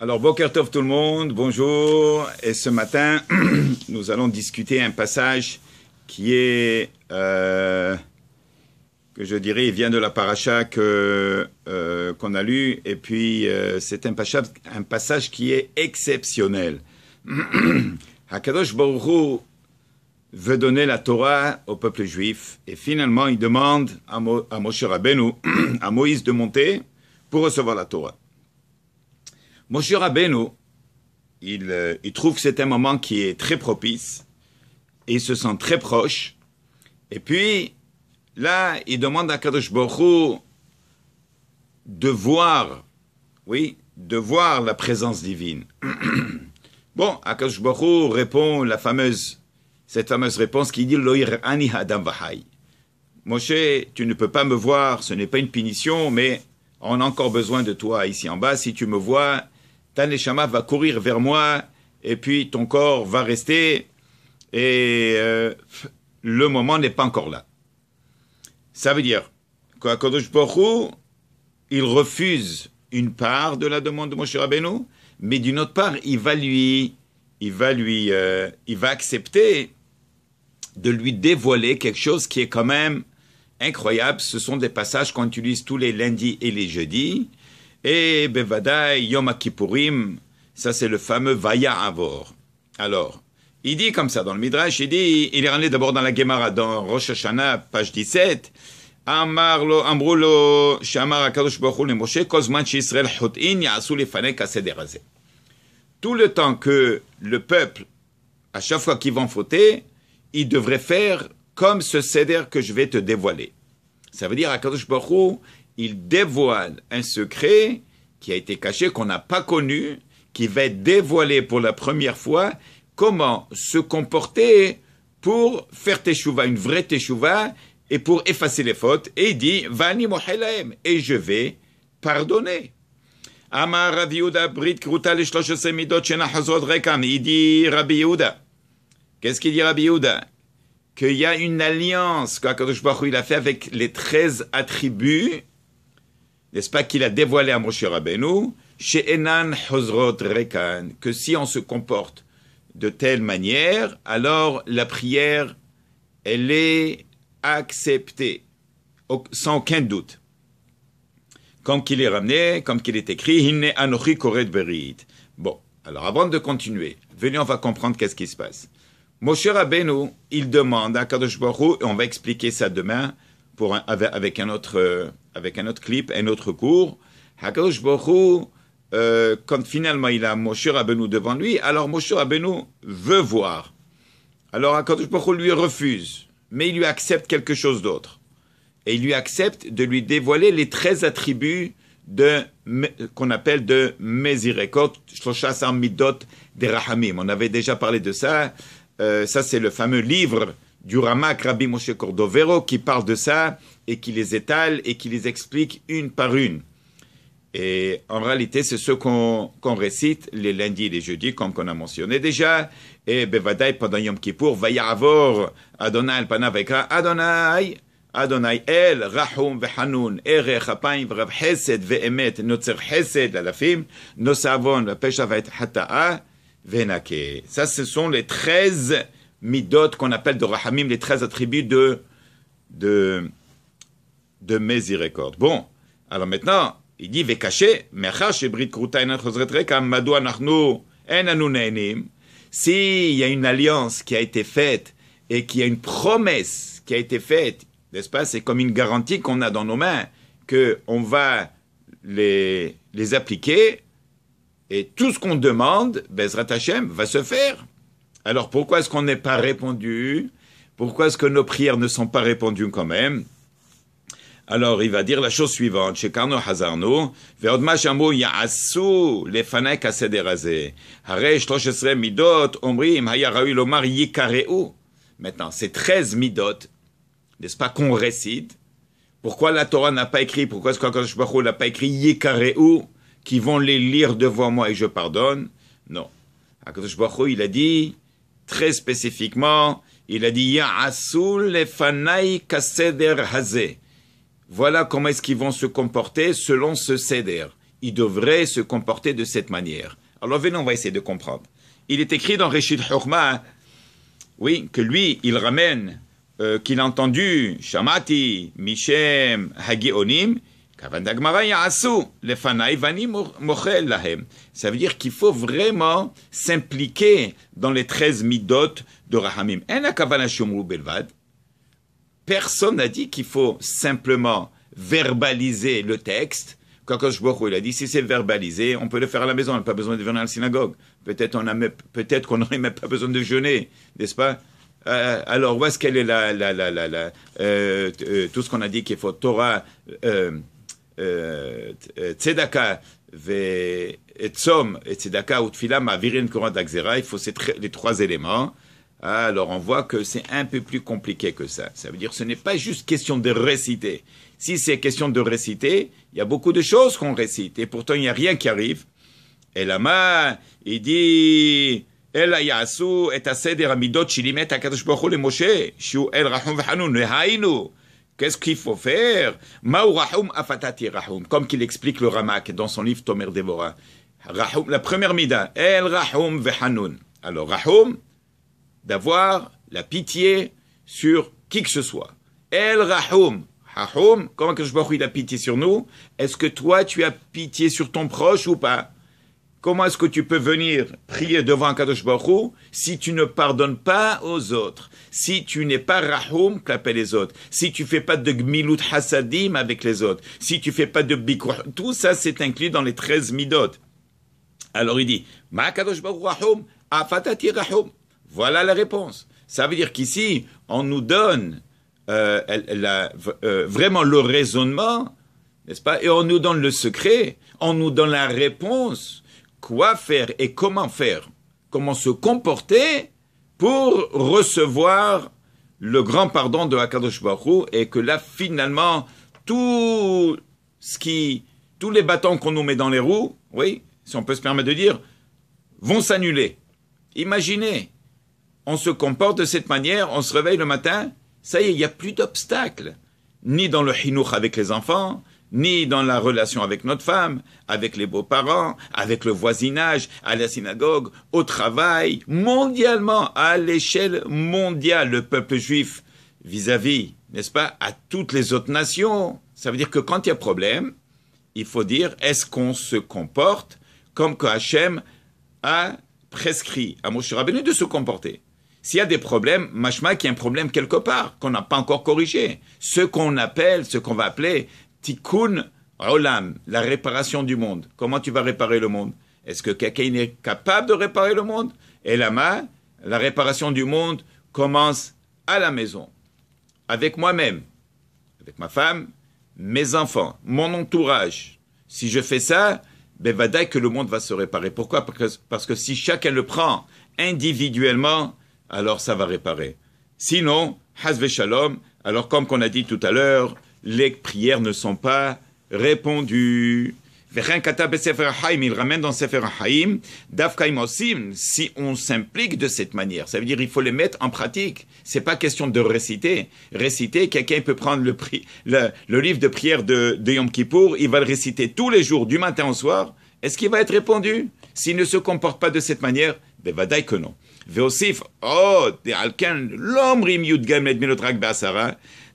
Alors, Tov tout le monde, bonjour. Et ce matin, nous allons discuter un passage qui est, euh, que je dirais, vient de la paracha que, euh, qu'on a lu. Et puis, euh, c'est un passage, qui est exceptionnel. Hakadosh Baruch veut donner la Torah au peuple juif. Et finalement, il demande à, à Moshe Rabbeinu, à Moïse de monter pour recevoir la Torah. Moshe Rabbeinu, euh, il, trouve que c'est un moment qui est très propice, et il se sent très proche, et puis là, il demande à Kadosh Borou de voir, oui, de voir la présence divine. bon, Kadosh Baruch répond la fameuse, cette fameuse réponse qui dit Loir ani vahai. Moshe, tu ne peux pas me voir, ce n'est pas une punition, mais on a encore besoin de toi ici en bas. Si tu me vois, ta va courir vers moi, et puis ton corps va rester, et euh, le moment n'est pas encore là. Ça veut dire qu'Akadosh Baruch il refuse une part de la demande de Moshe Rabbeinu, mais d'une autre part, il va lui, il va euh, il va accepter de lui dévoiler quelque chose qui est quand même incroyable. Ce sont des passages qu'on utilise tous les lundis et les jeudis. Et Bevadai Yom ça c'est le fameux Vaya Avor. Alors, il dit comme ça dans le Midrash, il dit, il est ramené d'abord dans la Gemara, dans Rosh Hashanah, page 17. Tout le temps que le peuple, à chaque fois qu'ils vont fauter, ils devraient faire comme ce seder que je vais te dévoiler. Ça veut dire, à Kadosh Baruch il dévoile un secret qui a été caché, qu'on n'a pas connu, qui va dévoiler pour la première fois, comment se comporter pour faire Teshuvah, une vraie Teshuvah et pour effacer les fautes. Et il dit, Vani et je vais pardonner. Amar Rabbi Brit Il dit, Rabbi Yehuda. Qu'est-ce qu'il dit Rabbi Yehuda Qu'il y a une alliance qu'Akadosh Baruch il a fait avec les treize attributs n'est-ce pas, qu'il a dévoilé à Moshe Rabbeinu, chez Rekan, que si on se comporte de telle manière, alors la prière, elle est acceptée, sans aucun doute. Comme qu'il est ramené, comme qu'il est écrit, Hinne Anochi Koret Berit. Bon, alors avant de continuer, venez, on va comprendre qu'est-ce qui se passe. Moshe Rabbeinu, il demande à Kadosh Baruch et on va expliquer ça demain, pour avec, un autre, euh, avec un autre clip, un autre cours. Hakosh euh, quand finalement il a Moshur Rabbeinu devant lui, alors Moshur Rabbeinu veut voir. Alors Hakadosh Baruch lui refuse, mais il lui accepte quelque chose d'autre. Et il lui accepte de lui dévoiler les 13 attributs de qu'on appelle de Shoshas Shloshasar De Rahamim. On avait déjà parlé de ça. Euh, ça, c'est le fameux livre du Ramak Rabbi Moshe Cordovero qui parle de ça et qui les étale et qui les explique une par une. Et en réalité, c'est ce qu'on récite les lundis et les jeudis, comme qu'on a mentionné déjà. Et Bevadai pendant Yom Kippour, avor Adonai Panaveka Adonai, Adonai El, Rahum, Vehanun, Ere, Chapaim, Vrav Hesed, Ve'emet, nozer Hesed, Alafim, Nosavon, Peshavet, Hata'a, Venake. Ça, ce sont les treize midot qu'on appelle de Rahamim, les 13 attributs de, de, de Bon, alors maintenant, il dit caché Mechash et Brit En S'il y a une alliance qui a été faite et qu'il y a une promesse qui a été faite, n'est-ce pas C'est comme une garantie qu'on a dans nos mains qu'on va les, les appliquer et tout ce qu'on demande, Bezrat va se faire alors pourquoi est-ce qu'on n'est pas répondu Pourquoi est-ce que nos prières ne sont pas répondues quand même alors il va dire la chose suivante, Midot, Lomar Maintenant, c'est 13 Midot, n'est-ce pas, qu'on récite, pourquoi la Torah n'a pas écrit, pourquoi est-ce qu'Akadosh n'a pas écrit Yikareu, qui vont les lire devant moi et je pardonne Non. Akadosh Baruch il a dit, Très spécifiquement, il a dit Voilà comment est-ce qu'ils vont se comporter selon ce seder. Ils devraient se comporter de cette manière. Alors venez, on va essayer de comprendre. Il est écrit dans réchid Hurma, oui, que lui, il ramène euh, qu'il a entendu Shamati, hagi onim. Ça veut dire qu'il faut vraiment s'impliquer dans les 13 midot de Rahamim. Personne n'a dit qu'il faut simplement verbaliser le texte. Quand il a dit, si c'est verbalisé, on peut le faire à la maison, on n'a pas besoin de venir à la synagogue. Peut-être on a, peut-être qu'on n'aurait même pas besoin de jeûner, n'est-ce pas? Euh, alors, où est-ce qu'elle est la, la, la, la, euh, euh, tout ce qu'on a dit qu'il faut Torah, tzedaka et et Tzedaka ou il faut ces les trois éléments. Alors on voit que c'est un peu plus compliqué que ça. Ça veut dire que ce n'est pas juste question de réciter. Si c'est question de réciter, il y a beaucoup de choses qu'on récite et pourtant il n'y a rien qui arrive. Et lama, il dit El et aseder shilimet akadosh Moshe, shu el Qu'est-ce qu'il faut faire afatati rahum, comme qu'il explique le Ramak dans son livre Tomer Devora. la première mida, el rahum vehanun. Alors rahoum, d'avoir la pitié sur qui que ce soit. El rahum, rahum, comment que je qu'il la pitié sur nous Est-ce que toi tu as pitié sur ton proche ou pas Comment est-ce que tu peux venir prier devant Kadosh Barou si tu ne pardonnes pas aux autres, si tu n'es pas rahoum qu'appellent les autres, si tu fais pas de gmilut hasadim avec les autres, si tu fais pas de bikur, tout ça c'est inclus dans les 13 midot. Alors il dit, ma Kadosh rahoum, afatati rahoum. Voilà la réponse. Ça veut dire qu'ici, on nous donne euh, la, euh, vraiment le raisonnement, n'est-ce pas Et on nous donne le secret, on nous donne la réponse quoi faire et comment faire, comment se comporter pour recevoir le grand pardon de Hakadosh Baruch et que là finalement tout ce qui tous les bâtons qu'on nous met dans les roues, oui, si on peut se permettre de dire, vont s'annuler. Imaginez, on se comporte de cette manière, on se réveille le matin, ça y est, il n'y a plus d'obstacles, ni dans le hinoukh avec les enfants, ni dans la relation avec notre femme, avec les beaux-parents, avec le voisinage, à la synagogue, au travail, mondialement, à l'échelle mondiale, le peuple juif vis-à-vis, n'est-ce pas, à toutes les autres nations. Ça veut dire que quand il y a problème, il faut dire est-ce qu'on se comporte comme que Hachem a prescrit à Moshe Rabbeinu de se comporter. S'il y a des problèmes, machma qu'il y a un problème quelque part qu'on n'a pas encore corrigé. Ce qu'on appelle, ce qu'on va appeler Tikkun Olam, la réparation du monde. Comment tu vas réparer le monde Est-ce que quelqu'un est capable de réparer le monde Et la main, la réparation du monde commence à la maison, avec moi-même, avec ma femme, mes enfants, mon entourage. Si je fais ça, ben que le monde va se réparer. Pourquoi parce que, parce que si chacun le prend individuellement, alors ça va réparer. Sinon, has shalom, alors comme qu'on a dit tout à l'heure, les prières ne sont pas répondues. Il ramène dans Sefer Haïm, si on s'implique de cette manière. Ça veut dire il faut les mettre en pratique. C'est pas question de réciter. Réciter, quelqu'un peut prendre le, le, livre de prière de, Yom Kippour, il va le réciter tous les jours, du matin au soir. Est-ce qu'il va être répondu S'il ne se comporte pas de cette manière, ben, dire que non. dire, oh, l'homme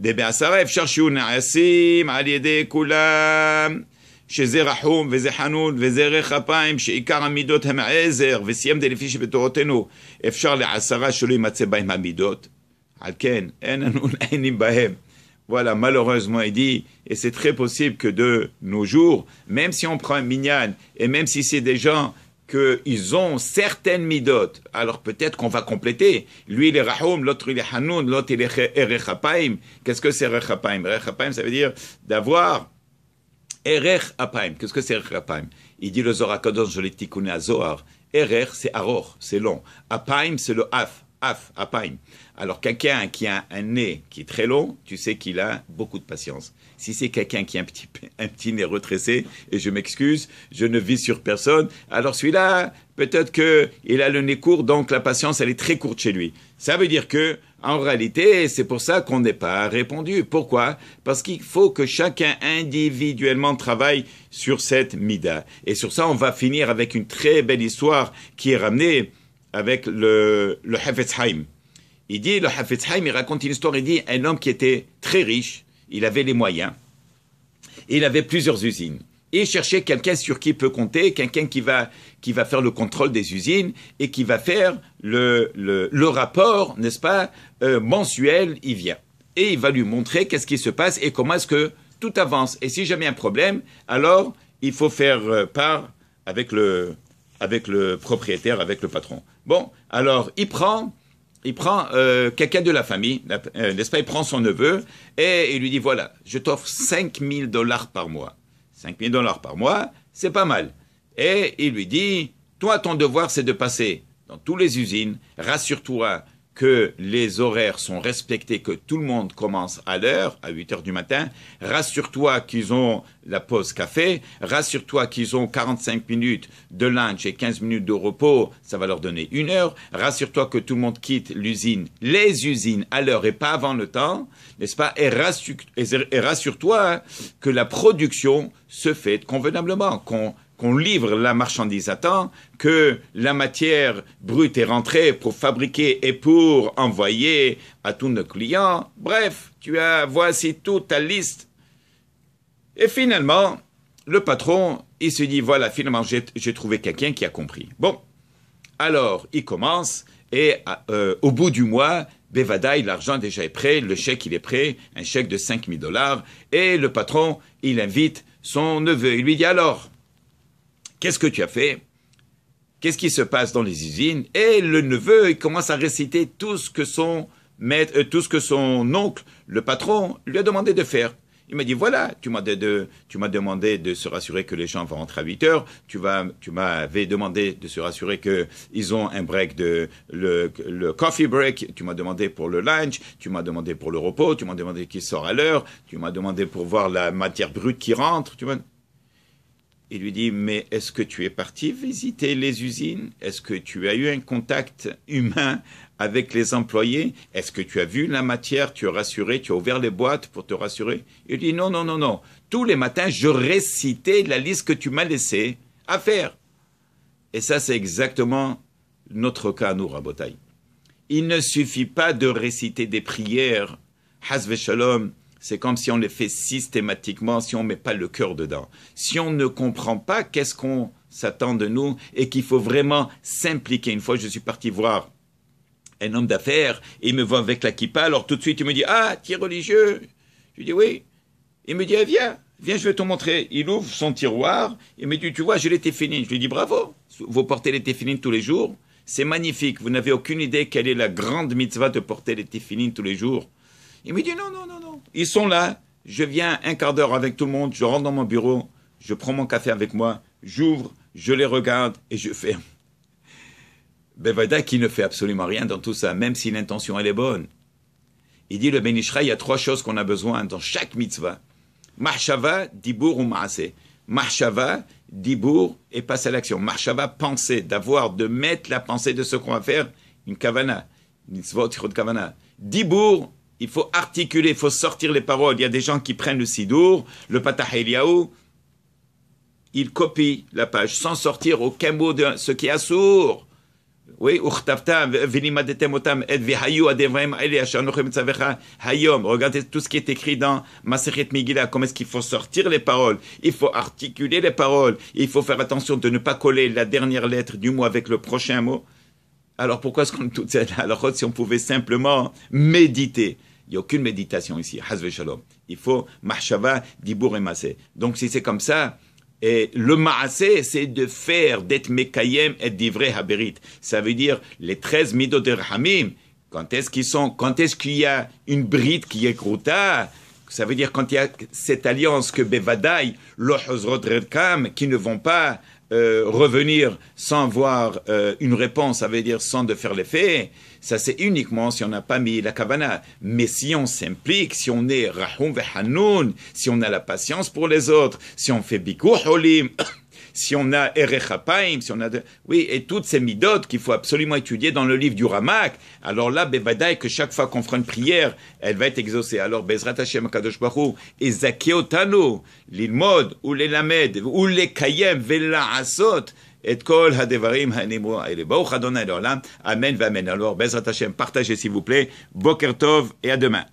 דבעשרה אפשר שיהיו נעשים על ידי כולם, שזה רחום וזה חנון וזה רך אפיים, שעיקר המידות הם העזר, וסיים לפי שבתורתנו אפשר לעשרה שלא יימצא בהם המידות. על כן, אין לנו נענים בהם. וואלה, מה לא רואה זמן עדי? très תחי פוסיב כדו נוז'ור? jours, même פחם מניין, prend un minyan, et qu'ils ont certaines midotes. Alors peut-être qu'on va compléter. Lui, il est Rahoum, l'autre, il est Hanoun, l'autre, il est Hapaim, Qu'est-ce que c'est Erechapaim Hapaim ça veut dire d'avoir Erech Qu'est-ce que c'est Erech Il dit le Zorakodon, je l'ai tikouné à Zohar. Erech, c'est Aror, c'est long. Apaim, c'est le Af. Alors quelqu'un qui a un nez qui est très long, tu sais qu'il a beaucoup de patience. Si c'est quelqu'un qui a un petit, un petit nez retressé, et je m'excuse, je ne vis sur personne, alors celui-là, peut-être qu'il a le nez court, donc la patience, elle est très courte chez lui. Ça veut dire que, en réalité, c'est pour ça qu'on n'est pas répondu. Pourquoi Parce qu'il faut que chacun individuellement travaille sur cette mida. Et sur ça, on va finir avec une très belle histoire qui est ramenée avec le, le Il dit, le Hefetzheim, il raconte une histoire, il dit, un homme qui était très riche, il avait les moyens, il avait plusieurs usines. Et il cherchait quelqu'un sur qui il peut compter, quelqu'un qui va, qui va faire le contrôle des usines et qui va faire le, le, le rapport, n'est-ce pas, euh, mensuel, il vient. Et il va lui montrer qu'est-ce qui se passe et comment est-ce que tout avance. Et si jamais un problème, alors il faut faire euh, part avec le, avec le propriétaire, avec le patron. Bon, alors il prend, il prend euh, quelqu'un de la famille, euh, n'est-ce pas Il prend son neveu et il lui dit voilà, je t'offre 5000 dollars par mois. 5000 dollars par mois, c'est pas mal. Et il lui dit toi, ton devoir, c'est de passer dans toutes les usines, rassure-toi que les horaires sont respectés, que tout le monde commence à l'heure, à 8 heures du matin. Rassure-toi qu'ils ont la pause café. Rassure-toi qu'ils ont 45 minutes de lunch et 15 minutes de repos. Ça va leur donner une heure. Rassure-toi que tout le monde quitte l'usine, les usines à l'heure et pas avant le temps, n'est-ce pas? Et rassure-toi hein, que la production se fait convenablement, qu'on qu'on livre la marchandise à temps, que la matière brute est rentrée pour fabriquer et pour envoyer à tous nos clients. Bref, tu as, voici toute ta liste. Et finalement, le patron, il se dit, voilà, finalement, j'ai trouvé quelqu'un qui a compris. Bon, alors, il commence, et euh, au bout du mois, Bevadaï, l'argent déjà est prêt, le chèque, il est prêt, un chèque de 5000 dollars, et le patron, il invite son neveu, il lui dit, alors, Qu'est-ce que tu as fait Qu'est-ce qui se passe dans les usines Et le neveu, il commence à réciter tout ce que son euh, tout ce que son oncle, le patron, lui a demandé de faire. Il m'a dit voilà, tu m'as de, demandé de se rassurer que les gens vont rentrer à 8 heures. Tu vas, tu m'avais demandé de se rassurer que ils ont un break de le, le coffee break. Tu m'as demandé pour le lunch. Tu m'as demandé pour le repos. Tu m'as demandé qui sort à l'heure. Tu m'as demandé pour voir la matière brute qui rentre. Tu m'as il lui dit, mais est-ce que tu es parti visiter les usines Est-ce que tu as eu un contact humain avec les employés Est-ce que tu as vu la matière Tu as rassuré Tu as ouvert les boîtes pour te rassurer Il dit, non, non, non, non. Tous les matins, je récitais la liste que tu m'as laissée à faire. Et ça, c'est exactement notre cas à nous, Rabotai. Il ne suffit pas de réciter des prières, Hasve Shalom, c'est comme si on le fait systématiquement, si on ne met pas le cœur dedans. Si on ne comprend pas qu'est-ce qu'on s'attend de nous et qu'il faut vraiment s'impliquer. Une fois, je suis parti voir un homme d'affaires, il me voit avec la kippa, alors tout de suite il me dit Ah, tu es religieux Je lui dis Oui. Il me dit eh, Viens, viens, je vais te montrer. Il ouvre son tiroir, et me dit Tu vois, j'ai les tefillin. Je lui dis Bravo, vous portez les tefillin tous les jours. C'est magnifique, vous n'avez aucune idée quelle est la grande mitzvah de porter les tefillin tous les jours. Il me dit non, non, non, non. Ils sont là, je viens un quart d'heure avec tout le monde, je rentre dans mon bureau, je prends mon café avec moi, j'ouvre, je les regarde et je ferme. Bevada qui ne fait absolument rien dans tout ça, même si l'intention elle est bonne. Il dit le Benishra, il y a trois choses qu'on a besoin dans chaque mitzvah. Mahshava, dibur ou maase. Mahshava, dibur et passe à l'action. Mahshava, penser, d'avoir, de mettre la pensée de ce qu'on va faire, une kavana. Mitzvot, kavana. Dibur il faut articuler, il faut sortir les paroles. Il y a des gens qui prennent le Sidour, le Patah Eliaou, ils copient la page sans sortir aucun mot de ce qui est assourd. Oui, regardez tout ce qui est écrit dans Maseret Migila, comment est-ce qu'il faut sortir les paroles, il faut articuler les paroles, il faut faire attention de ne pas coller la dernière lettre du mot avec le prochain mot. Alors pourquoi est-ce qu'on toute Alors si on pouvait simplement méditer Il n'y a aucune méditation ici, hazve shalom. Il faut machshava, d'ibur et masé. Donc si c'est comme ça, et le maasé, c'est de faire, d'être mekayem et d'ivré haberit. Ça veut dire les 13 midot de Rahamim, quand est-ce qu'ils sont, quand est-ce qu'il y a une bride qui est grouta, Ça veut dire quand il y a cette alliance que Bevadai, lo'huzrod qui ne vont pas euh, revenir sans voir euh, une réponse, ça veut dire sans de faire l'effet, ça c'est uniquement si on n'a pas mis la cabana, Mais si on s'implique, si on est rahoum hanoun, si on a la patience pour les autres, si on fait bikou holim, si on a Erechapaim, si on a de... Oui, et toutes ces midotes qu'il faut absolument étudier dans le livre du Ramak, alors là, Bevadaï, que chaque fois qu'on fera une prière, elle va être exaucée. Alors, Bezrat Hashem, Kadosh Baruch, et l'ilmod, ou les lamed, ou les kayem, vela asot, et kol hadevarim hanimu ele. Baruch Adonai, amen va Amen, Amen. Alors, Bezrat Hashem, partagez s'il vous plaît, Bokertov, et à demain.